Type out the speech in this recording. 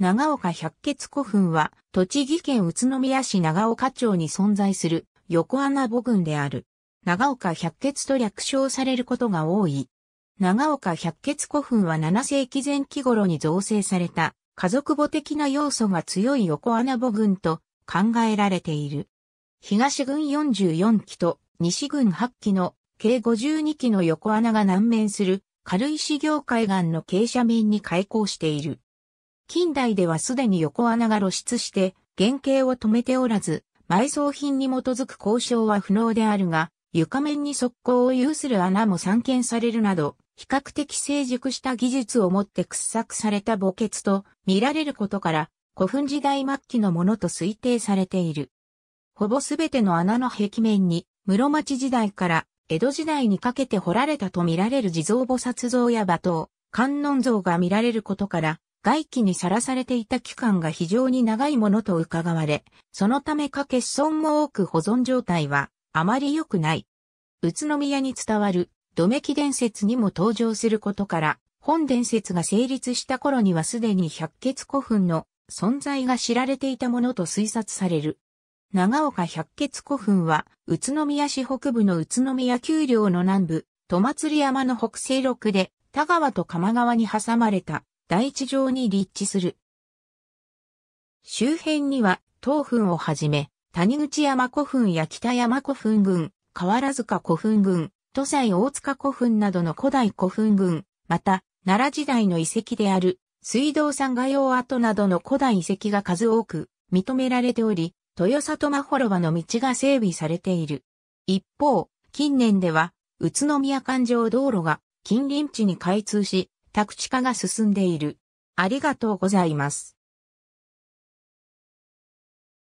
長岡百穴古墳は、栃木県宇都宮市長岡町に存在する横穴母群である。長岡百穴と略称されることが多い。長岡百穴古墳は7世紀前期頃に造成された家族母的な要素が強い横穴母群と考えられている。東軍44期と西軍8期の計52期の横穴が南面する軽石業海岸の傾斜面に開港している。近代ではすでに横穴が露出して原型を止めておらず、埋葬品に基づく交渉は不能であるが、床面に側溝を有する穴も散見されるなど、比較的成熟した技術をもって掘削された墓穴と見られることから、古墳時代末期のものと推定されている。ほぼすべての穴の壁面に、室町時代から江戸時代にかけて掘られたと見られる地蔵菩薩像や馬刀、観音像が見られることから、外気にさらされていた期間が非常に長いものと伺われ、そのためか欠損も多く保存状態はあまり良くない。宇都宮に伝わる土目き伝説にも登場することから、本伝説が成立した頃にはすでに百血古墳の存在が知られていたものと推察される。長岡百血古墳は、宇都宮市北部の宇都宮丘陵の南部、戸祭山の北西麓で、田川と鎌川に挟まれた第地上に立地する。周辺には、東墳をはじめ、谷口山古墳や北山古墳群、河原塚古墳群、土西大塚古墳などの古代古墳群、また、奈良時代の遺跡である、水道山画用跡などの古代遺跡が数多く認められており、豊里真幌場の道が整備されている。一方、近年では、宇都宮環状道路が近隣地に開通し、宅地化が進んでいる。ありがとうございます。